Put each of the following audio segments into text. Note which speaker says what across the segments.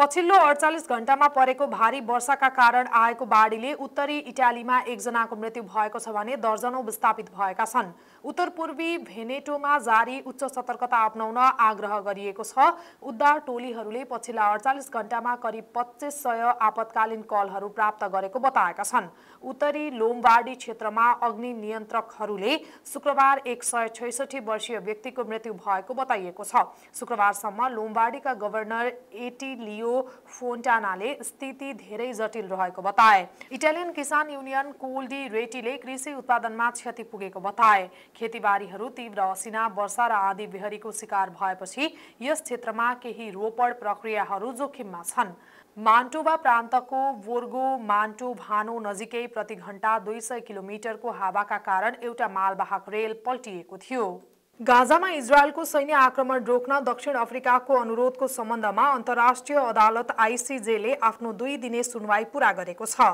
Speaker 1: पछिल्लो अडचालिस घण्टामा परेको भारी वर्षाका कारण आएको बाढीले उत्तरी इटालीमा एकजनाको मृत्यु भएको छ भने दर्जनौ विस्थापित भएका छन् उत्तर पूर्वी भेनेटोमा जारी उच्च सतर्कता अप्नाउन आग्रह गरिएको छ उद्धार टोलीहरूले पछिल्ला अडचालिस घण्टामा करिब पच्चिस सय आपतकालीन कलहरू प्राप्त गरेको बताएका छन् उत्तरी लोमबाडी क्षेत्रमा अग्नि नियन्त्रकहरूले शुक्रबार एक सय छैसठी वर्षीय व्यक्तिको मृत्यु भएको बताइएको छ शुक्रबारसम्म लोमबाडीका गभर्नर एटी लियो फोन्टानाले स्थिति धेरै जटिल रहेको बताए इटालियन किसान युनियन कोल्डी रेटीले कृषि उत्पादनमा क्षति पुगेको बताए खेतीबारीहरू तीव्र असिना वर्षा र आँधी बिहरीको शिकार भएपछि यस क्षेत्रमा केही रोपड प्रक्रियाहरू जोखिममा छन् मान्टोबा प्रान्तको बोर्गो मान्टो भानो नजिकै प्रति घण्टा दुई सय किलोमिटरको हावाका कारण एउटा मालवाहक रेल पल्टिएको थियो गाजामा इजरायलको सैन्य आक्रमण रोक्न दक्षिण अफ्रिकाको अनुरोधको सम्बन्धमा अन्तर्राष्ट्रिय अदालत आइसिजेले आफ्नो दुई दिने सुनवाई पूरा गरेको छ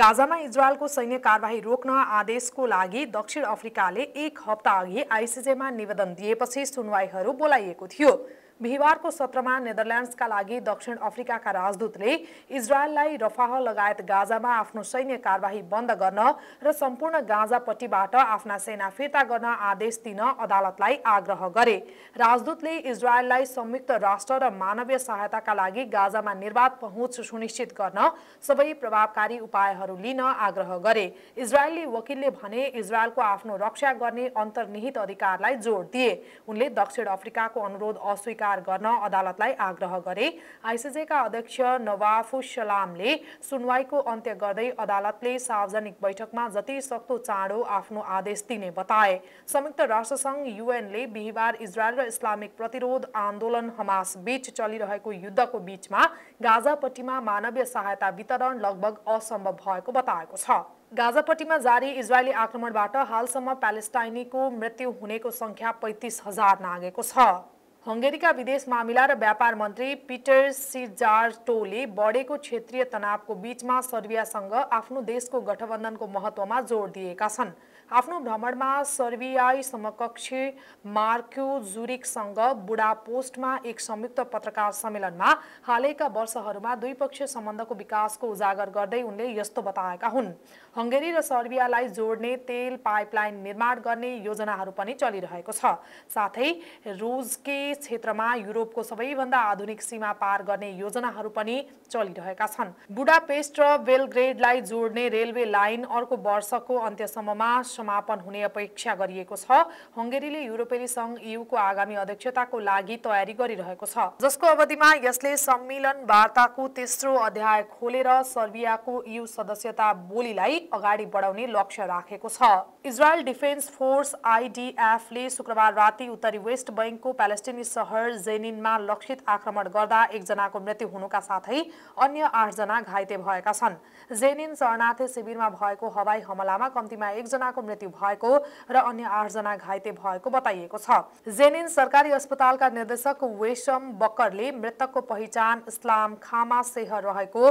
Speaker 1: गाजामा इजरायलको सैन्य कारवाही रोक्न आदेशको लागि दक्षिण अफ्रिकाले एक हप्ता अघि आइसिजेमा निवेदन दिएपछि सुनवाईहरू बोलाइएको थियो बिहिबारको सत्रमा नेदरल्यान्ड्सका लागि दक्षिण अफ्रिकाका राजदूतले इजरायललाई रफाह लगायत गाजामा आफ्नो सैन्य कारवाही बन्द गर्न र सम्पूर्ण गाजापट्टिबाट आफ्ना सेना फिर्ता गर्न आदेश दिन अदालतलाई आग्रह गरे राजदूतले इजरायललाई संयुक्त राष्ट्र र मानवीय सहायताका लागि गाजामा निर्वाध पहुँच सुनिश्चित गर्न सबै प्रभावकारी उपायहरू लिन आग्रह गरे इजरायली वकिलले भने इजरायलको आफ्नो रक्षा गर्ने अन्तर्निहित अधिकारलाई जोड दिए उनले दक्षिण अफ्रिकाको अनुरोध अस्वीकार गर्न अदालतलाई आग्रह गरे आइसिजेका अध्यक्ष नवाफु सलामले सुनवाईको अन्त्य गर्दै अदालतले सार्वजनिक बैठकमा जति सक्दो चाँडो आफ्नो आदेश दिने बताए संयुक्त राष्ट्रसङ्घ युएन युक्रेनले बिहिबार इजरायल र इस्लामिक प्रतिरोध आन्दोलन हमास बीच चलिरहेको युद्धको बीचमा गाजापट्टिमा मानवीय सहायता वितरण लगभग असम्भव भएको बताएको छ गाजापट्टिमा जारी इजरायली आक्रमणबाट हालसम्म प्यालेस्टाइनीको मृत्यु हुनेको सङ्ख्या पैँतिस हजार नागेको छ हङ्गेरीका विदेश मामिला र व्यापार मन्त्री पिटर टोले बढेको क्षेत्रीय तनावको बीचमा सर्बियासँग आफ्नो देशको गठबन्धनको महत्त्वमा जोड दिएका छन् आफ्नो भ्रमणमा सर्बियाई समकक्षी मार्क्यो जुरिकसँग बुडापोस्टमा एक संयुक्त पत्रकार सम्मेलनमा हालैका वर्षहरूमा द्विपक्षीय सम्बन्धको विकासको उजागर गर्दै उनले यस्तो बताएका हुन् हङ्गेरी र सर्बियालाई जोड्ने तेल पाइपलाइन निर्माण गर्ने योजनाहरू पनि चलिरहेको छ साथै रोजके क्षेत्रमा युरोपको सबैभन्दा आधुनिक सीमा पार गर्ने योजनाहरू पनि चलिरहेका छन् बुडापेस्ट र बेलग्रेडलाई जोड्ने रेलवे लाइन अर्को वर्षको अन्त्यसम्ममा समापन हुने अपेक्षा गरिएको छ हङ्गेरीले युरोपेली सङ्घ युको आगामी अध्यक्षताको लागि तयारी गरिरहेको छ जसको अवधिमा यसले सम्मेलन वार्ताको तेस्रो अध्याय खोलेर सर्बियाको यु सदस्यता बोलीलाई अगाडि बढाउने लक्ष्य राखेको छ इजरायल डिफेन्स फोर्स आइडिएफले शुक्रबार राति उत्तरी वेस्ट बैङ्कको प्यालेस्टिनी सहर जेनिनमा लक्षित आक्रमण गर्दा एकजनाको मृत्यु हुनुका साथै अन्य आठजना घाइते भएका छन् जेनिन शरणार्थी शिविरमा भएको हवाई हमलामा कम्तीमा एकजनाको मृत्यु भएको र अन्य आठजना घाइते भएको बताइएको छ जेनिन सरकारी अस्पतालका निर्देशक वेशम बक्करले मृतकको पहिचान इस्लाम खामा सेह रहेको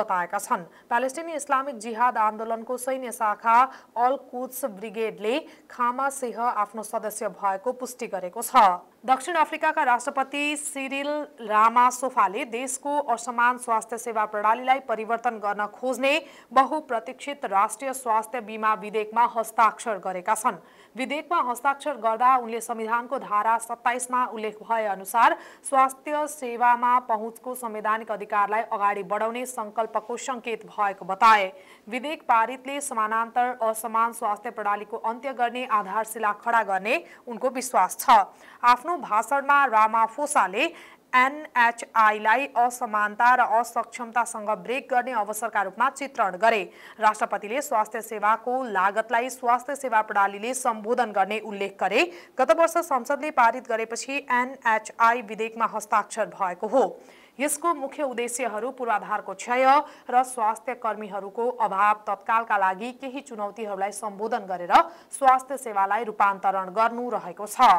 Speaker 1: बताएका छन् प्यालेस्टिनी इस्लामिक जिहाद आन्दोलनको सैन्य शाखा अल कुट्स ब्रिगेडले खामा सेह आफ्नो सदस्य भएको पुष्टि गरेको छ दक्षिण अफ्रिकाका राष्ट्रपति सिरिल रामासोफाले देशको असमान स्वास्थ्य सेवा प्रणालीलाई परिवर्तन गर्न खोज्ने बहुप्रतीक्षित राष्ट्रिय स्वास्थ्य बिमा विधेयकमा हस्त हस्ताक्षर गरेका छन् विधेयकमा हस्ताक्षर गर्दा उनले संविधानको धारा सत्ताइसमा उल्लेख भए अनुसार स्वास्थ्य सेवामा पहुँचको संवैधानिक अधिकारलाई अगाडि बढाउने सङ्कल्पको सङ्केत भएको बताए विधेयक पारितले समानान्तर असमान स्वास्थ्य प्रणालीको अन्त्य गर्ने आधारशिला खडा गर्ने उनको विश्वास छ आफ्नो भाषणमा रामा फोसाले एनएचआईलाई असमानता र असक्षमतासँग ब्रेक गर्ने अवसरका रूपमा चित्रण गरे राष्ट्रपतिले स्वास्थ्य सेवाको लागतलाई स्वास्थ्य सेवा प्रणालीले सम्बोधन गर्ने उल्लेख गरे गत वर्ष संसदले पारित गरेपछि एनएचआई विधेयकमा हस्ताक्षर भएको हो यसको मुख्य उद्देश्यहरू पूर्वाधारको क्षय र स्वास्थ्य कर्मीहरूको अभाव तत्कालका लागि केही चुनौतीहरूलाई सम्बोधन गरेर स्वास्थ्य सेवालाई रूपान्तरण गर्नु रहेको छ